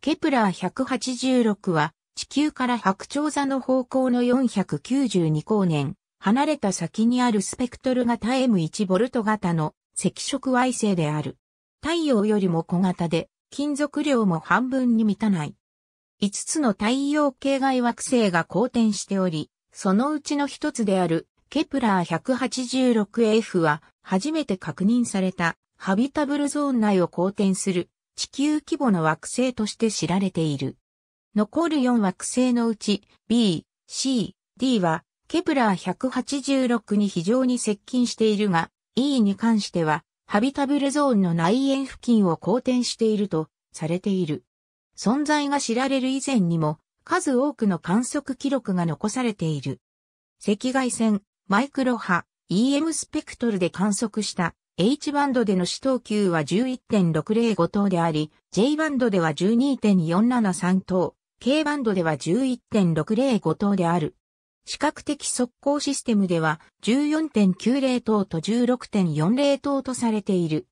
ケプラー186は地球から白鳥座の方向の492光年、離れた先にあるスペクトル型 M1 ボルト型の赤色矮星である。太陽よりも小型で、金属量も半分に満たない。5つの太陽系外惑星が公転しており、そのうちの一つであるケプラー 186F は初めて確認されたハビタブルゾーン内を公転する地球規模の惑星として知られている。残る4惑星のうち B、C、D はケプラー186に非常に接近しているが E に関してはハビタブルゾーンの内縁付近を好転しているとされている。存在が知られる以前にも数多くの観測記録が残されている。赤外線、マイクロ波、EM スペクトルで観測した H バンドでの死闘球は11.605等であり、J バンドでは12.473等、K バンドでは11.605等である。視覚的速攻システムでは14.90等と16.40等とされている。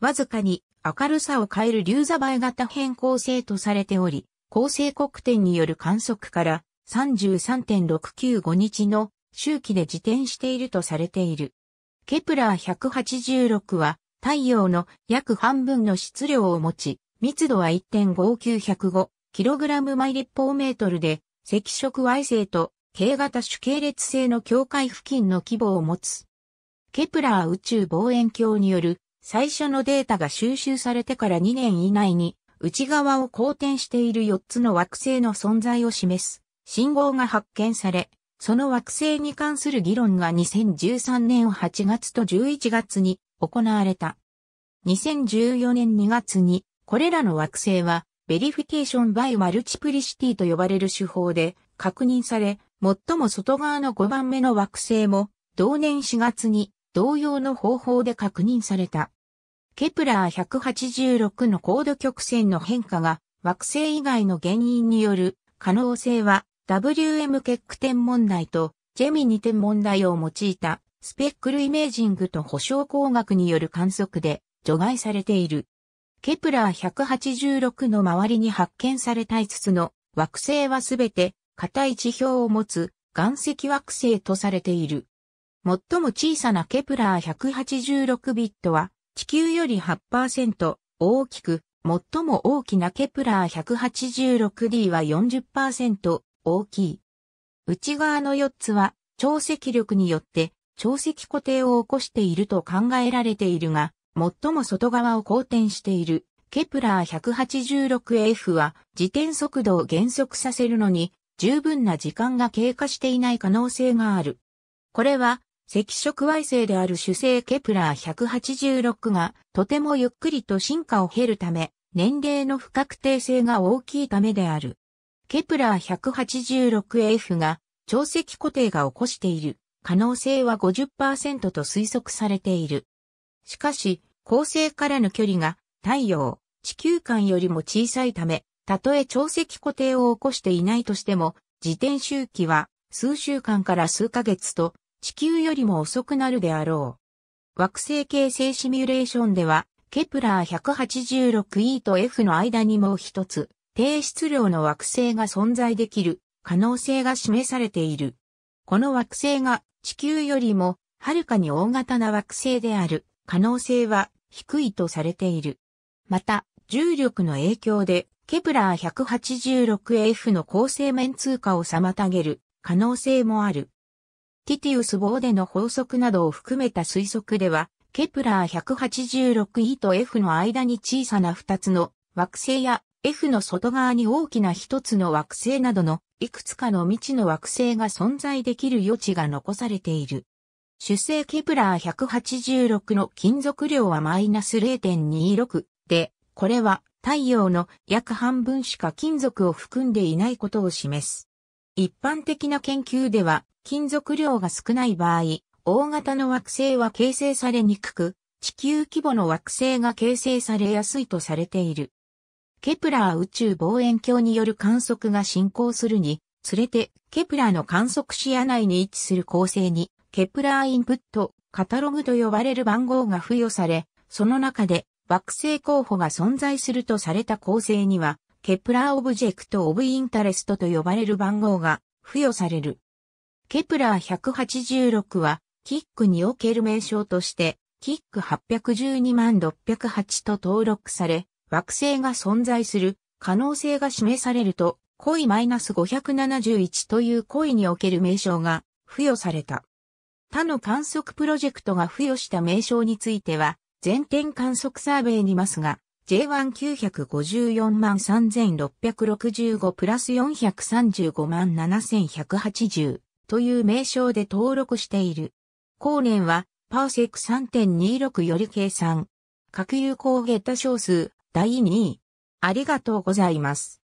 わずかに明るさを変える流座倍型変更性とされており、構成国点による観測から33.695日の周期で自転しているとされている。ケプラー186は太陽の約半分の質量を持ち、密度は1 5 9 0 5 k g 毎立方メートルで、赤色矮星と K 型主系列星の境界付近の規模を持つ。ケプラー宇宙望遠鏡による最初のデータが収集されてから2年以内に内側を公転している4つの惑星の存在を示す信号が発見され、その惑星に関する議論が2013年8月と11月に行われた。2014年2月に、これらの惑星は、ベリフィケーションバイマルチプリシティと呼ばれる手法で確認され、最も外側の5番目の惑星も、同年4月に同様の方法で確認された。ケプラー186の高度曲線の変化が惑星以外の原因による可能性は WM 結句天文台とジェミニ天文台を用いたスペックルイメージングと保証工学による観測で除外されている。ケプラー186の周りに発見された5つの惑星はすべて硬い地表を持つ岩石惑星とされている。最も小さなケプラー186ビットは地球より8%大きく、最も大きなケプラー 186d は40%大きい。内側の4つは、潮汐力によって、潮汐固定を起こしていると考えられているが、最も外側を公転している、ケプラー 186F は、自転速度を減速させるのに、十分な時間が経過していない可能性がある。これは、赤色矮星である主星ケプラー186が、とてもゆっくりと進化を経るため、年齢の不確定性が大きいためである。ケプラー 186F が潮汐固定が起こしている可能性は50%と推測されている。しかし、恒星からの距離が太陽、地球間よりも小さいため、たとえ潮汐固定を起こしていないとしても、自転周期は数週間から数ヶ月と地球よりも遅くなるであろう。惑星形成シミュレーションでは、ケプラー 186E と F の間にもう一つ、低質量の惑星が存在できる可能性が示されている。この惑星が地球よりもはるかに大型な惑星である可能性は低いとされている。また、重力の影響でケプラー 186F の構成面通過を妨げる可能性もある。ティティウス・ボーデの法則などを含めた推測では、ケプラー 186E と F の間に小さな2つの惑星や F の外側に大きな一つの惑星などのいくつかの未知の惑星が存在できる余地が残されている。主星ケプラー186の金属量はマイナス0.26で、これは太陽の約半分しか金属を含んでいないことを示す。一般的な研究では金属量が少ない場合、大型の惑星は形成されにくく、地球規模の惑星が形成されやすいとされている。ケプラー宇宙望遠鏡による観測が進行するに、つれて、ケプラーの観測視野内に位置する構成に、ケプラーインプット、カタログと呼ばれる番号が付与され、その中で、惑星候補が存在するとされた構成には、ケプラーオブジェクトオブインタレストと呼ばれる番号が付与される。ケプラー186は、キックにおける名称として、キック812万608と登録され、惑星が存在する可能性が示されると、恋マイナス -571 という恋における名称が付与された。他の観測プロジェクトが付与した名称については、全天観測サーベイにますが、J1954 万3665プラス435万7180という名称で登録している。後年はパーセク3.26より計算。核融合ゲッタ小数第2位。ありがとうございます。